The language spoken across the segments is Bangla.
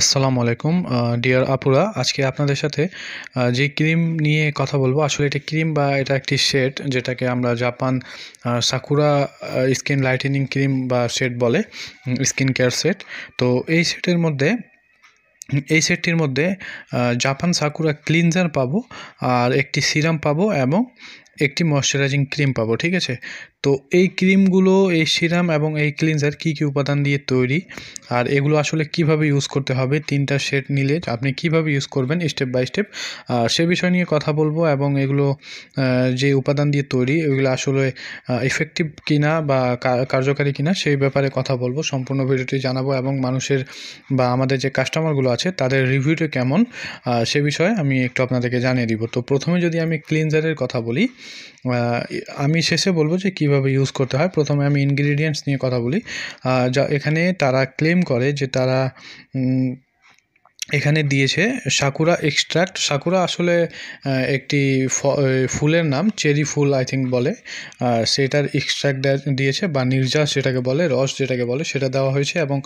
আসসালামু আলাইকুম ডিয়ার আপুরা আজকে আপনাদের সাথে যে ক্রিম নিয়ে কথা বলবো আসলে এটা ক্রিম বা এটা একটি শেড যেটাকে আমরা Japan sakura skin lightening cream বা শেড বলে স্কিন কেয়ার সেট তো এই সেটের মধ্যে এই সেটটির মধ্যে জাপান সাকুরা ক্লিনজার পাবো আর একটি সিরাম পাবো এবং একটি ময়শ্চারাইজিং ক্রিম পাবো ঠিক আছে তো এই ক্রিমগুলো এই সিরাম এবং এই ক্লিনজার কী কী উপাদান দিয়ে তৈরি আর এগুলো আসলে কিভাবে ইউজ করতে হবে তিনটা সেট নিলে আপনি কিভাবে ইউজ করবেন স্টেপ বাই স্টেপ সে বিষয় নিয়ে কথা বলবো এবং এগুলো যে উপাদান দিয়ে তৈরি ওইগুলো আসলে এফেক্টিভ কিনা বা কার্যকারী কিনা সেই ব্যাপারে কথা বলবো সম্পূর্ণ ভিডিওটি জানাবো এবং মানুষের বা আমাদের যে কাস্টমারগুলো আছে তাদের রিভিউটা কেমন সে বিষয়ে আমি একটু আপনাদেরকে জানিয়ে দিব তো প্রথমে যদি আমি ক্লিনজারের কথা বলি আমি শেষে বলবো যে কিভাবে ইউজ করতে হয় প্রথমে আমি ইনগ্রিডিয়েন্টস নিয়ে কথা বলি যা এখানে তারা ক্লেম করে যে তারা এখানে দিয়েছে সাকুরা এক্সট্র্যাক্ট সাকুরা আসলে একটি ফুলের নাম চেরি ফুল আই থিঙ্ক বলে সেটার এক্সট্র্যাক্ট দিয়েছে বা নির্যাস যেটাকে বলে রস যেটাকে বলে সেটা দেওয়া হয়েছে এবং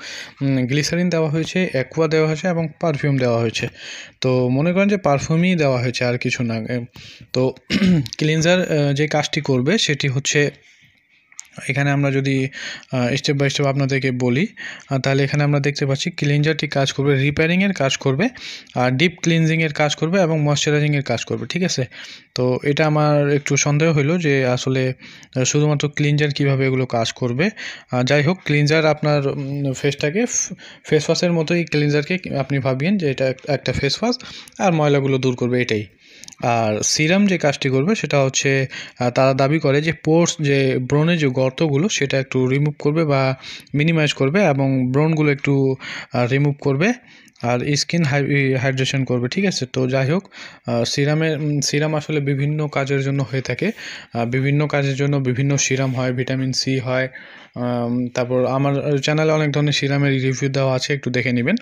গ্লিসারিন দেওয়া হয়েছে অ্যাকুয়া দেওয়া হয়েছে এবং পারফিউম দেওয়া হয়েছে তো মনে করেন যে পারফিউমই দেওয়া হয়েছে আর কিছু না তো ক্লিনজার যে কাজটি করবে সেটি হচ্ছে এখানে আমরা যদি স্টেপ বাই স্টেপ আপনাদেরকে বলি তাহলে এখানে আমরা দেখতে পাচ্ছি ক্লিনজারটি কাজ করবে রিপেয়ারিংয়ের কাজ করবে আর ডিপ ক্লিনজিংয়ের কাজ করবে এবং ময়শ্চারাইজিংয়ের কাজ করবে ঠিক আছে তো এটা আমার একটু সন্দেহ হলো যে আসলে শুধুমাত্র ক্লিনজার কিভাবে এগুলো কাজ করবে যাই হোক ক্লিনজার আপনার ফেসটাকে ফেস ওয়াশের মতোই ক্লিনজারকে আপনি ভাবিয়েন যে এটা একটা ফেস ওয়াশ আর ময়লাগুলো দূর করবে এটাই আর সিরাম যে কাজটি করবে সেটা হচ্ছে তারা দাবি করে যে পোর্স যে ব্রণের যে গর্তগুলো সেটা একটু রিমুভ করবে বা মিনিমাইজ করবে এবং ব্রণগুলো একটু রিমুভ করবে আর স্কিন হাইড্রেশন করবে ঠিক আছে তো যাই হোক সিরামের সিরাম আসলে বিভিন্ন কাজের জন্য হয়ে থাকে বিভিন্ন কাজের জন্য বিভিন্ন সিরাম হয় ভিটামিন সি হয় তারপর আমার চ্যানেলে অনেক ধরনের সিরামের রিভিউ দেওয়া আছে একটু দেখে নেবেন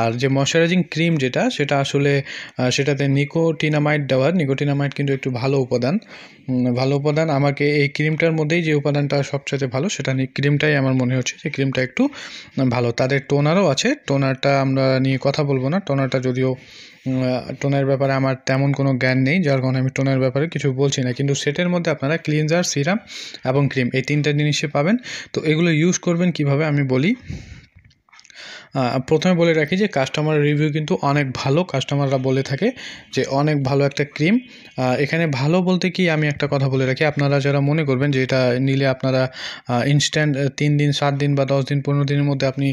আর যে ময়শ্চারাইজিং ক্রিম যেটা সেটা আসলে সেটাতে নিকোটিনামাইড দেওয়ার নিকোটিনামাইড কিন্তু একটু ভালো উপাদান ভালো উপাদান আমাকে এই ক্রিমটার মধ্যেই যে উপাদানটা সবচেয়ে ভালো সেটা ক্রিমটাই আমার মনে হচ্ছে যে ক্রিমটা একটু ভালো তাদের টোনারও আছে টোনারটা আমরা নিয়ে কথা বলবো না টোনাটা যদিও টোনের ব্যাপারে আমার তেমন কোনো জ্ঞান নেই যার কারণে আমি টোনের ব্যাপারে কিছু বলছি না কিন্তু সেটের মধ্যে আপনারা ক্লিনজার সিরাম এবং ক্রিম এই তিনটা জিনিসে পাবেন তো এগুলো ইউজ করবেন কিভাবে আমি বলি প্রথমে বলে রাখি যে কাস্টমার রিভিউ কিন্তু অনেক ভালো কাস্টমাররা বলে থাকে যে অনেক ভালো একটা ক্রিম এখানে ভালো বলতে কি আমি একটা কথা বলে রাখি আপনারা যারা মনে করবেন যে এটা নিলে আপনারা ইনস্ট্যান্ট তিন দিন সাত দিন বা দশ দিন পনেরো দিনের মধ্যে আপনি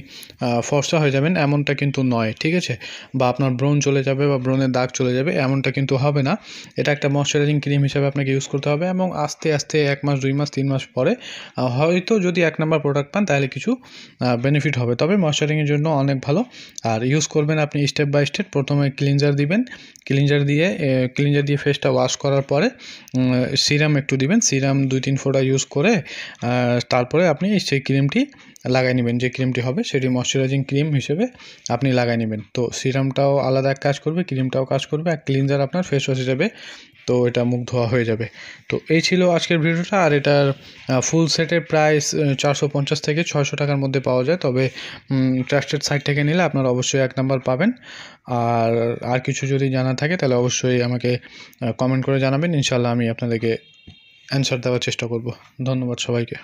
ফর্সা হয়ে যাবেন এমনটা কিন্তু নয় ঠিক আছে বা আপনার ব্রণ চলে যাবে বা ব্রণের দাগ চলে যাবে এমনটা কিন্তু হবে না এটা একটা ময়শ্চারাইজিং ক্রিম হিসাবে আপনাকে ইউজ করতে হবে এবং আস্তে আস্তে এক মাস দুই মাস তিন মাস পরে হয়তো যদি এক নাম্বার প্রোডাক্ট পান তাহলে কিছু বেনিফিট হবে তবে ময়শ্চারিংয়ের জন্য জন্য অনেক ভালো আর ইউজ করবেন আপনি স্টেপ বাই স্টেপ প্রথমে ক্লিনজার দিবেন ক্লিনজার দিয়ে ক্লিনজার দিয়ে ফেসটা ওয়াশ করার পরে সিরাম একটু দিবেন সিরাম দুই তিন ফোঁটা ইউজ করে তারপরে আপনি সেই ক্রিমটি লাগাই নেবেন যে ক্রিমটি হবে সেটি ময়শ্চারাইজিং ক্রিম হিসেবে আপনি লাগাই নেবেন তো সিরামটাও আলাদা এক কাজ করবে ক্রিমটাও কাজ করবে আর ক্লিনজার আপনার ফেস ওয়াশ হিসেবে তো এটা মুখ ধোয়া হয়ে যাবে তো এই ছিল আজকের ভিডিওটা আর এটার ফুল সেটের প্রাইস চারশো পঞ্চাশ থেকে ছয়শো টাকার মধ্যে পাওয়া যায় তবে ট্রাস্টেড সাইট থেকে নিলে আপনারা অবশ্যই এক নাম্বার পাবেন আর আর কিছু যদি জানা থাকে তাহলে অবশ্যই আমাকে কমেন্ট করে জানাবেন ইনশাল্লাহ আমি আপনাদেরকে অ্যান্সার দেওয়ার চেষ্টা করব ধন্যবাদ সবাইকে